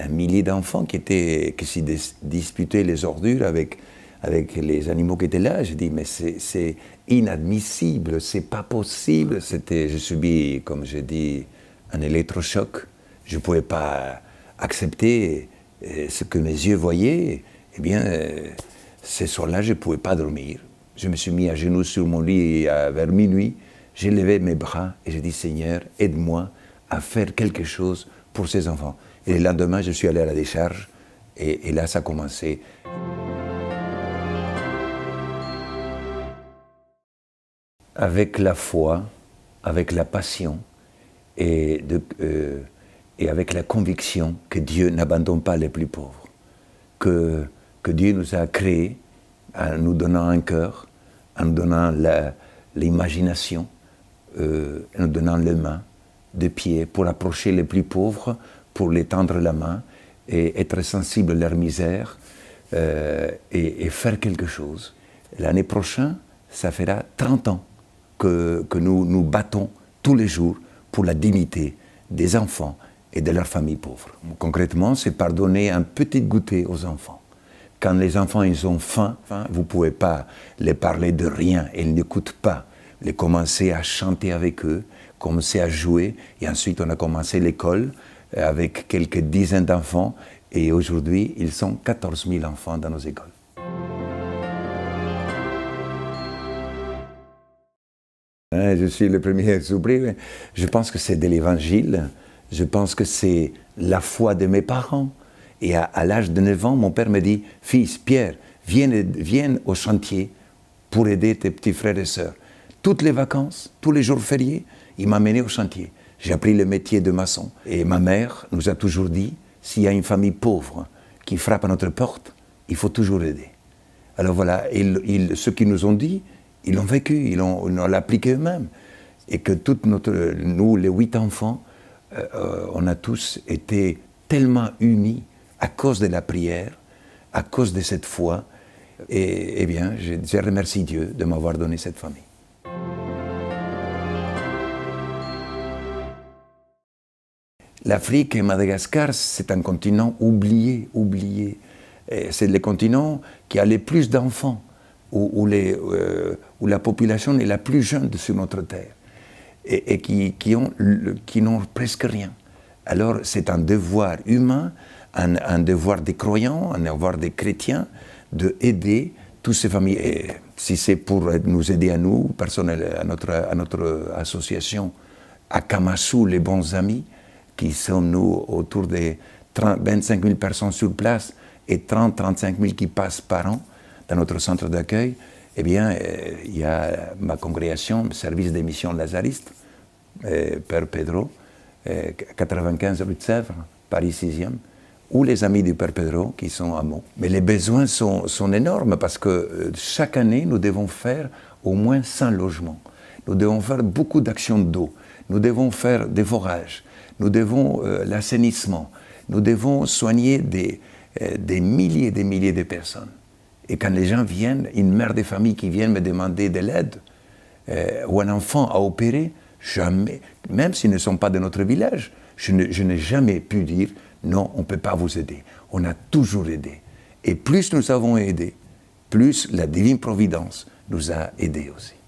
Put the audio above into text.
un millier d'enfants qui, étaient, qui s'y disputaient les ordures avec, avec les animaux qui étaient là. J'ai dit, mais c'est inadmissible, c'est pas possible. C'était, j'ai subi, comme j'ai dit, un électrochoc. Je ne pouvais pas accepter euh, ce que mes yeux voyaient. Eh bien, euh, ce soir-là, je ne pouvais pas dormir. Je me suis mis à genoux sur mon lit vers minuit. J'ai levé mes bras et j'ai dit, Seigneur, aide-moi à faire quelque chose pour ces enfants. Et le lendemain, je suis allé à la décharge. Et, là, ça a commencé. Avec la foi, avec la passion et, euh, et avec la conviction que Dieu n'abandonne pas les plus pauvres, que, que Dieu nous a créés en nous donnant un cœur, en nous donnant l'imagination, euh, en nous donnant les mains, des pieds pour approcher les plus pauvres pour les tendre la main et être sensible à leur misère euh, et, faire quelque chose. L'année prochaine, ça fera 30 ans que, nous nous battons tous les jours pour la dignité des enfants et de leurs familles pauvres. Concrètement, c'est par donner un petit goûter aux enfants. Quand les enfants ils ont faim, vous ne pouvez pas les parler de rien, ils n'écoutent pas. Les commencer à chanter avec eux, commencer à jouer, et ensuite on a commencé l'école avec quelques dizaines d'enfants. Et aujourd'hui, ils sont 14 000 enfants dans nos écoles. Hein, je suis le premier à s'ouvrir. Je pense que c'est de l'évangile. Je pense que c'est la foi de mes parents. Et à, l'âge de 9 ans, mon père me dit Fils, Pierre, viens, au chantier pour aider tes petits frères et sœurs. Toutes les vacances, tous les jours fériés, il m'a amené au chantier. J'ai appris le métier de maçon. Et ma mère nous a toujours dit, s'il y a une famille pauvre qui frappe à notre porte, il faut toujours aider. Alors voilà, ils, ils, ce qu'ils nous ont dit, ils l'ont vécu, ils l'ont appliqué eux-mêmes. Et que toute notre, nous, les huit enfants, euh, euh, on a tous été tellement unis à cause de la prière, à cause de cette foi. Et, eh bien, je remercie Dieu de m'avoir donné cette famille. L'Afrique et Madagascar, c'est un continent oublié, oublié. C'est le continent qui a le plus d'enfants, euh, où, la population est la plus jeune sur notre terre, et, qui, ont, qui n'ont presque rien. Alors c'est un devoir humain, un, devoir des croyants, un devoir des chrétiens, de aider toutes ces familles. Et si c'est pour nous aider à nous, personnel, à notre, à notre association, à Kamassou, les bons amis, qui sommes-nous autour des 30, 25 000 personnes sur place et 30-35 000 qui passent par an dans notre centre d'accueil, eh bien, euh, il y a ma congrégation, le service des missions lazaristes, euh, Père Pedro, 95 euh, rue de Sèvres, Paris 6e, ou les amis du Père Pedro qui sont à Mont. Mais les besoins sont, sont, énormes parce que chaque année, nous devons faire au moins 100 logements. Nous devons faire beaucoup d'actions d'eau. Nous devons faire des forages, nous devons euh, l'assainissement, nous devons soigner des, euh, des milliers et des milliers de personnes. Et quand les gens viennent, une mère de famille qui vient me demander de l'aide, euh, ou un enfant à opérer, jamais, même s'ils ne sont pas de notre village, je n'ai jamais pu dire non, on ne peut pas vous aider. On a toujours aidé. Et plus nous avons aidé, plus la divine providence nous a aidés aussi.